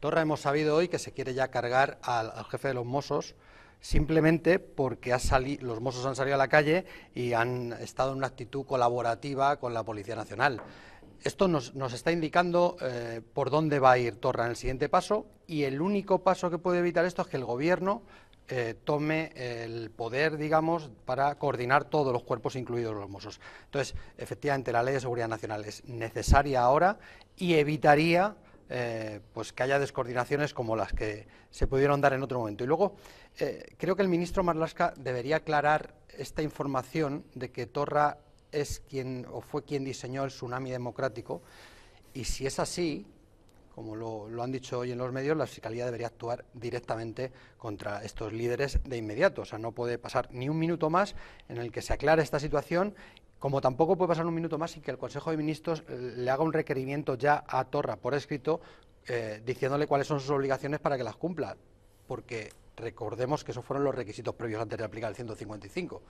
Torra hemos sabido hoy que se quiere ya cargar al, jefe de los Mossos simplemente porque ha los Mossos han salido a la calle y han estado en una actitud colaborativa con la Policía Nacional. Esto nos, está indicando eh, por dónde va a ir Torra en el siguiente paso y el único paso que puede evitar esto es que el Gobierno eh, tome el poder, digamos, para coordinar todos los cuerpos, incluidos los Mossos. Entonces, efectivamente, la Ley de Seguridad Nacional es necesaria ahora y evitaría eh, pues que haya descoordinaciones como las que se pudieron dar en otro momento. Y luego, eh, creo que el ministro Marlasca debería aclarar esta información de que Torra es quien o fue quien diseñó el tsunami democrático y si es así, como lo, lo, han dicho hoy en los medios, la Fiscalía debería actuar directamente contra estos líderes de inmediato. O sea, no puede pasar ni un minuto más en el que se aclare esta situación como tampoco puede pasar un minuto más sin que el Consejo de Ministros le haga un requerimiento ya a Torra por escrito eh, diciéndole cuáles son sus obligaciones para que las cumpla, porque recordemos que esos fueron los requisitos previos antes de aplicar el 155.